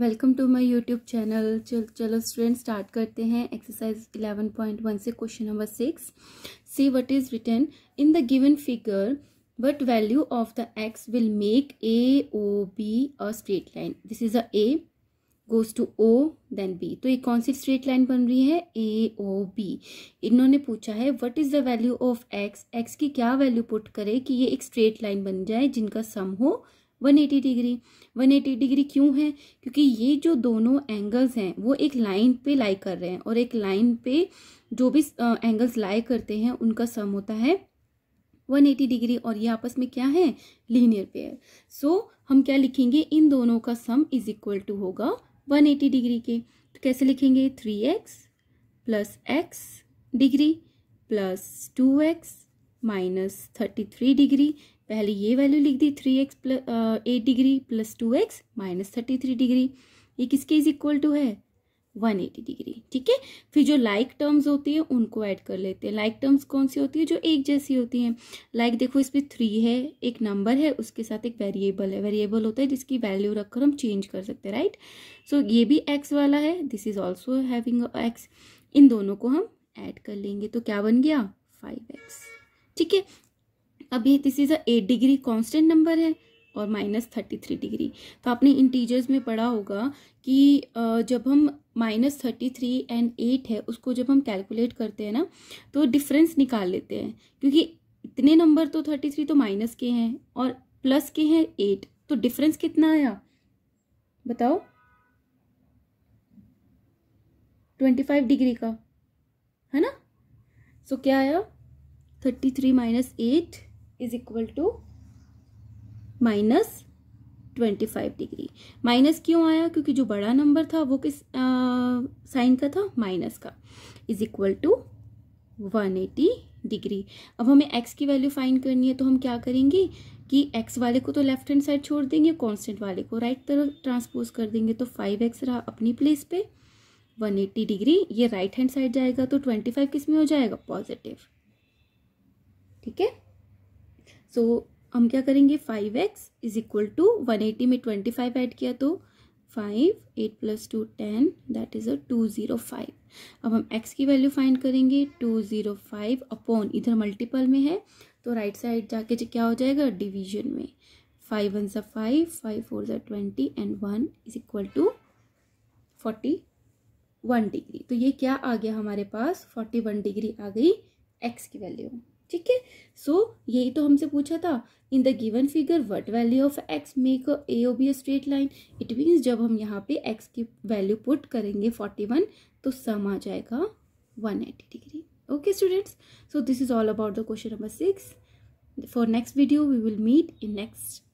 welcome to my YouTube channel चलो student start करते हैं एक्सरसाइज 11.1 से question number six C what is return in the given figure but value of the X will make A O B a straight line this is a A goes to O then B तो ये कौन सी straight line बन रही है ए O B इन्होंने पूछा है what is the value of X X की क्या वैल्यू पुट करे कि ये एक स्ट्रेट लाइन बन जाए जिनका सम हो 180 डिग्री 180 डिग्री क्यों है क्योंकि ये जो दोनों एंगल्स हैं वो एक लाइन पे लाई कर रहे हैं और एक लाइन पे जो भी एंगल्स लाई करते हैं उनका सम होता है 180 डिग्री और ये आपस में क्या है लीनियर पेयर सो so, हम क्या लिखेंगे इन दोनों का सम इज इक्वल टू होगा 180 डिग्री के तो कैसे लिखेंगे 3x plus X degree plus two X minus thirty three degree पहले ये वैल्यू लिख दी three X plus eight degree plus two X minus thirty three degree ये किसके इज इक्वल टू है वन एटी डिग्री ठीक है फिर जो लाइक टर्म्स होती है उनको ऐड कर लेते हैं लाइक टर्म्स कौन सी होती है जो एक जैसी होती हैं लाइक like, देखो इसमें थ्री है एक नंबर है उसके साथ एक वेरिएबल है वेरिएबल होता है जिसकी वैल्यू रखकर हम चेंज कर सकते हैं राइट सो ये भी एक्स वाला है this is also having X in दोनों को हम ऐड कर लेंगे तो क्या बन गया फाइव एक्स ठीक है अभी this is a eight degree constant number है और माइनस थर्टी थ्री डिग्री तो आपने इंटीजर्स में पढ़ा होगा कि जब हम minus thirty three and eight है उसको जब हम कैलकुलेट करते हैं ना तो डिफरेंस निकाल लेते हैं क्योंकि इतने नंबर तो थर्टी थ्री तो माइनस के हैं और प्लस के हैं एट तो डिफरेंस कितना आया बताओ ट्वेंटी फाइव डिग्री का है ना सो so, क्या आया thirty three minus eight is equal to minus twenty five degree minus क्यों आया क्योंकि जो बड़ा नंबर था वो किस साइन का था माइनस का is equal to one eighty degree अब हमें एक्स की वैल्यू फाइंड करनी है तो हम क्या करेंगे कि एक्स वाले को तो लेफ्ट हैंड साइड छोड़ देंगे कांस्टेंट वाले को राइट right तरफ ट्रांसपोज कर देंगे तो फाइव एक्स रहा अपनी प्लेस पे वन एट्टी डिग्री ये राइट हैंड साइड जाएगा तो ट्वेंटी फाइव किस में हो जाएगा पॉजिटिव ठीक है सो so, हम क्या करेंगे five X is equal to one eighty में ट्वेंटी फाइव ऐड किया तो five eight plus two ten that is a two zero five अब हम एक्स की वैल्यू फाइंड करेंगे टू ज़ीरो फाइव अपॉन इधर मल्टीपल में है तो राइट साइड जाके क्या हो जाएगा डिवीजन में फाइव वन सा फाइव फाइव फोर सा twenty and one is equal to forty one degree तो ये क्या आ गया हमारे पास फोर्टी वन डिग्री आ गई एक्स की वैल्यू ठीक है सो यही तो हमसे पूछा था in the given figure what value of X make A O B straight line it means जब हम यहाँ पे एक्स की वैल्यू पुट करेंगे फोर्टी वन तो सम आ जाएगा one eighty degree okay students so this is all about the question number six for next video we will meet in next